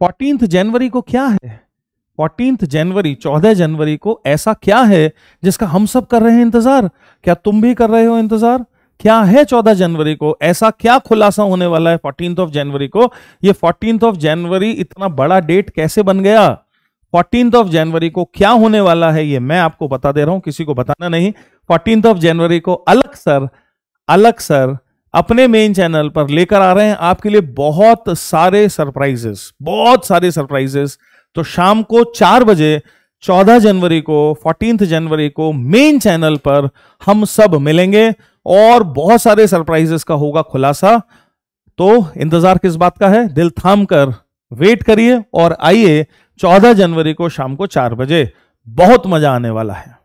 fourteen जनवरी को क्या है फोर्टीन जनवरी चौदह जनवरी को ऐसा क्या है जिसका हम सब कर रहे हैं इंतजार क्या तुम भी कर रहे हो इंतजार क्या है चौदह जनवरी को ऐसा क्या खुलासा होने वाला है फोर्टीन ऑफ जनवरी को ये फोर्टीन ऑफ जनवरी इतना बड़ा डेट कैसे बन गया फोर्टीन ऑफ जनवरी को क्या होने वाला है ये मैं आपको बता दे रहा हूं किसी को बताना नहीं फोर्टीन ऑफ जनवरी को अलग सर अलग सर अपने मेन चैनल पर लेकर आ रहे हैं आपके लिए बहुत सारे सरप्राइजेस बहुत सारे सरप्राइजेस तो शाम को चार बजे चौदह जनवरी को फोर्टीन जनवरी को मेन चैनल पर हम सब मिलेंगे और बहुत सारे सरप्राइजेस का होगा खुलासा तो इंतजार किस बात का है दिल थाम कर वेट करिए और आइए 14 जनवरी को शाम को चार बजे बहुत मजा आने वाला है